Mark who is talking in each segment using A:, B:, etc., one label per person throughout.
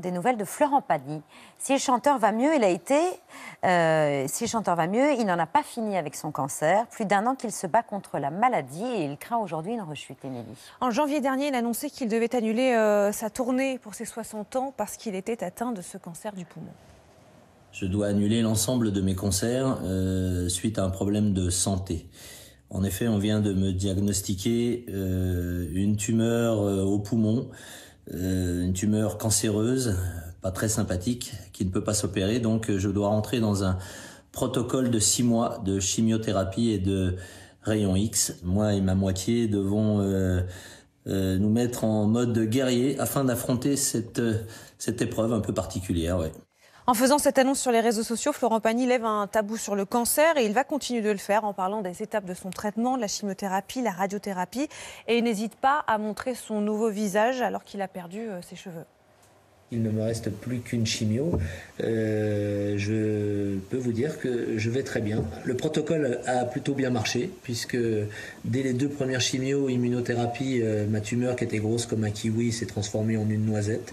A: des nouvelles de Florent Pagny. Si le chanteur va mieux, il a été. Euh, si le chanteur va mieux, il n'en a pas fini avec son cancer. Plus d'un an qu'il se bat contre la maladie et il craint aujourd'hui une rechute, Émilie.
B: En janvier dernier, il annonçait qu'il devait annuler euh, sa tournée pour ses 60 ans parce qu'il était atteint de ce cancer du poumon.
C: Je dois annuler l'ensemble de mes concerts euh, suite à un problème de santé. En effet, on vient de me diagnostiquer une tumeur au poumon. Euh, une tumeur cancéreuse, pas très sympathique, qui ne peut pas s'opérer. Donc je dois rentrer dans un protocole de six mois de chimiothérapie et de rayon X. Moi et ma moitié devons euh, euh, nous mettre en mode guerrier afin d'affronter cette, cette épreuve un peu particulière. Ouais.
B: En faisant cette annonce sur les réseaux sociaux, Florent Pagny lève un tabou sur le cancer et il va continuer de le faire en parlant des étapes de son traitement, de la chimiothérapie, la radiothérapie. Et il n'hésite pas à montrer son nouveau visage alors qu'il a perdu euh, ses cheveux
C: il ne me reste plus qu'une chimio, euh, je peux vous dire que je vais très bien. Le protocole a plutôt bien marché, puisque dès les deux premières chimios, immunothérapie, euh, ma tumeur qui était grosse comme un kiwi s'est transformée en une noisette.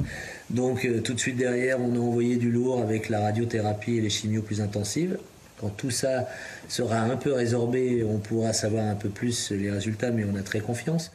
C: Donc euh, tout de suite derrière, on a envoyé du lourd avec la radiothérapie et les chimios plus intensives. Quand tout ça sera un peu résorbé, on pourra savoir un peu plus les résultats, mais on a très confiance.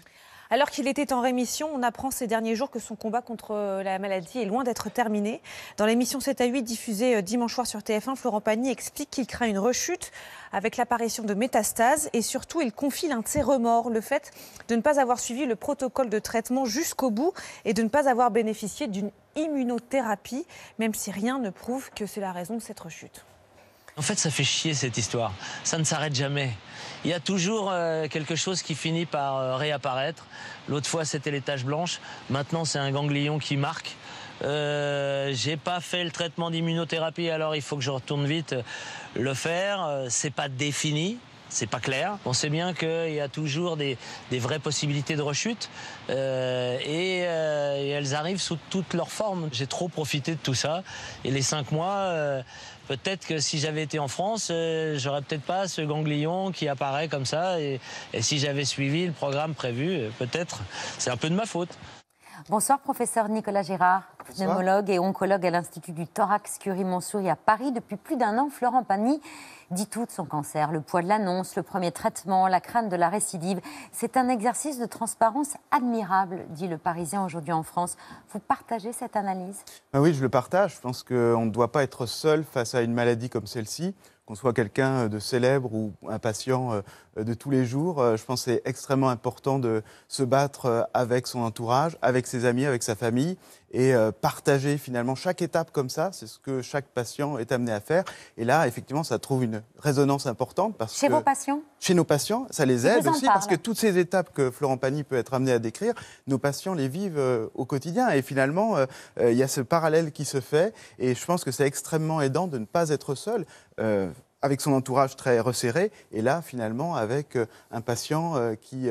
B: Alors qu'il était en rémission, on apprend ces derniers jours que son combat contre euh, la maladie est loin d'être terminé. Dans l'émission 7 à 8 diffusée euh, dimanche soir sur TF1, Florent Pagny explique qu'il craint une rechute avec l'apparition de métastases et surtout il confie l'un de ses remords, le fait de ne pas avoir suivi le protocole de traitement jusqu'au bout et de ne pas avoir bénéficié d'une immunothérapie, même si rien ne prouve que c'est la raison de cette rechute.
C: En fait, ça fait chier cette histoire. Ça ne s'arrête jamais il y a toujours euh, quelque chose qui finit par euh, réapparaître. L'autre fois, c'était les taches blanches. Maintenant, c'est un ganglion qui marque. Euh, j'ai pas fait le traitement d'immunothérapie, alors il faut que je retourne vite le faire. C'est pas défini, c'est pas clair. On sait bien qu'il y a toujours des, vraies possibilités de rechute euh, euh, et, elles arrivent sous toutes leurs formes. J'ai trop profité de tout ça et les cinq mois, euh, peut-être que si j'avais été en France, j'aurais peut-être pas ce ganglion qui apparaît comme ça et, et si j'avais suivi le programme prévu, peut-être. C'est un peu de ma faute.
A: Bonsoir, professeur Nicolas Gérard, pneumologue et oncologue à l'Institut du Thorax Curie-Montsouris à Paris. Depuis plus d'un an, Florent Pagny dit tout de son cancer, le poids de l'annonce, le premier traitement, la crainte de la récidive. C'est un exercice de transparence admirable, dit le Parisien aujourd'hui en France. Vous partagez cette analyse
D: ah Oui, je le partage. Je pense qu'on ne doit pas être seul face à une maladie comme celle-ci qu'on soit quelqu'un de célèbre ou un patient euh, de tous les jours. Euh, je pense que c'est extrêmement important de se battre euh, avec son entourage, avec ses amis, avec sa famille, et euh, partager finalement chaque étape comme ça, c'est ce que chaque patient est amené à faire. Et là, effectivement, ça trouve une résonance importante parce chez vos patients, chez nos patients, ça les aide aussi parce que toutes ces étapes que Florent Pagny peut être amené à décrire, nos patients les vivent euh, au quotidien. Et finalement, euh, il y a ce parallèle qui se fait. Et je pense que c'est extrêmement aidant de ne pas être seul. avec son entourage très resserré, et là, finalement, avec un patient qui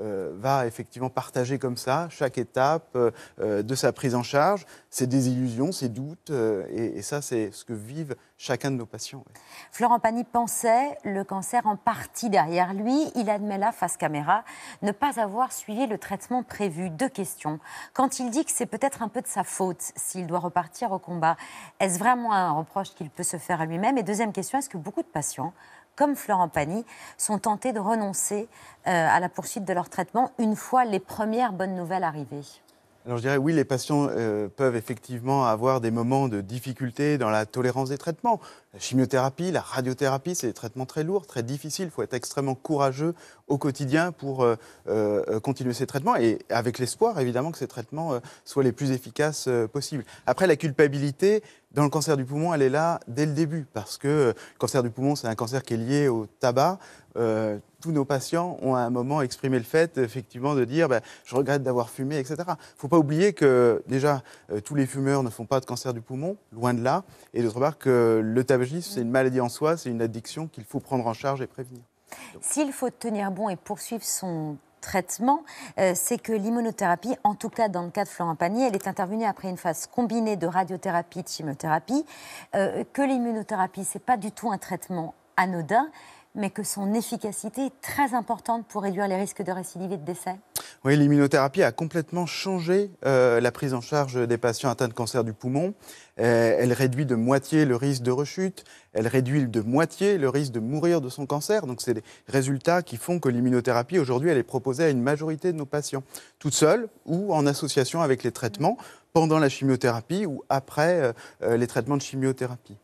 D: euh, va effectivement partager comme ça chaque étape euh, euh, de sa prise en charge, ses désillusions, ses doutes. et, ça, c'est ce que vivent chacun de nos patients.
A: Florent Pagny pensait le cancer en partie derrière lui. Il admet là, face caméra, ne pas avoir suivi le traitement prévu. Deux questions. Quand il dit que c'est peut-être un peu de sa faute s'il doit repartir au combat, est-ce vraiment un reproche qu'il peut se faire à lui-même Et deuxième question, est-ce que beaucoup de patients comme Florent Pagny, sont tentés de renoncer à la poursuite de leur traitement une fois les premières bonnes nouvelles arrivées
D: alors je dirais oui, les patients euh, peuvent effectivement avoir des moments de difficulté dans la tolérance des traitements. La chimiothérapie, la radiothérapie, c'est des traitements très lourds, très difficiles. Il faut être extrêmement courageux au quotidien pour euh, euh, continuer ces traitements et avec l'espoir évidemment que ces traitements soient les plus efficaces possibles. Après, la culpabilité, dans le cancer du poumon, elle est là dès le début, parce que euh, le cancer du poumon, c'est un cancer qui est lié au tabac. Euh, tous nos patients ont à un moment exprimé le fait, effectivement, de dire bah, je regrette d'avoir fumé, etc. Il ne faut pas oublier que, déjà, euh, tous les fumeurs ne font pas de cancer du poumon, loin de là. Et d'autre part, que le tabagisme, mm. c'est une maladie en soi, c'est une addiction qu'il faut prendre en charge et prévenir.
A: S'il faut tenir bon et poursuivre son traitement, euh, c'est que l'immunothérapie, en tout cas dans le cas de Florent Panier, elle est intervenue après une phase combinée de radiothérapie, et de chimiothérapie, euh, que l'immunothérapie, c'est pas du tout un traitement anodin, mais que son efficacité est très importante pour réduire les risques de récidive et de décès.
D: Oui, l'immunothérapie a complètement changé euh, la prise en charge des patients atteints de cancer du poumon. Euh, elle réduit de moitié le risque de rechute, elle réduit de moitié le risque de mourir de son cancer. Donc c'est des résultats qui font que l'immunothérapie aujourd'hui, elle est proposée à une majorité de nos patients, toute seule ou en association avec les traitements pendant la chimiothérapie ou après euh, les traitements de chimiothérapie.